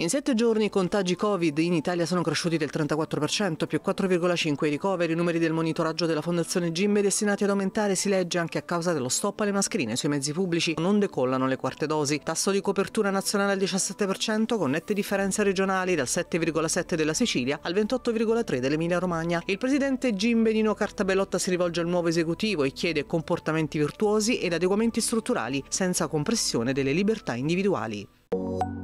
In sette giorni i contagi Covid in Italia sono cresciuti del 34%, più 4,5 i ricoveri, i numeri del monitoraggio della Fondazione Gimbe destinati ad aumentare si legge anche a causa dello stop alle mascherine sui mezzi pubblici, non decollano le quarte dosi, tasso di copertura nazionale al 17% con nette differenze regionali dal 7,7 della Sicilia al 28,3 dell'Emilia Romagna. Il presidente Gimbe Nino Cartabellotta si rivolge al nuovo esecutivo e chiede comportamenti virtuosi ed adeguamenti strutturali senza compressione delle libertà individuali.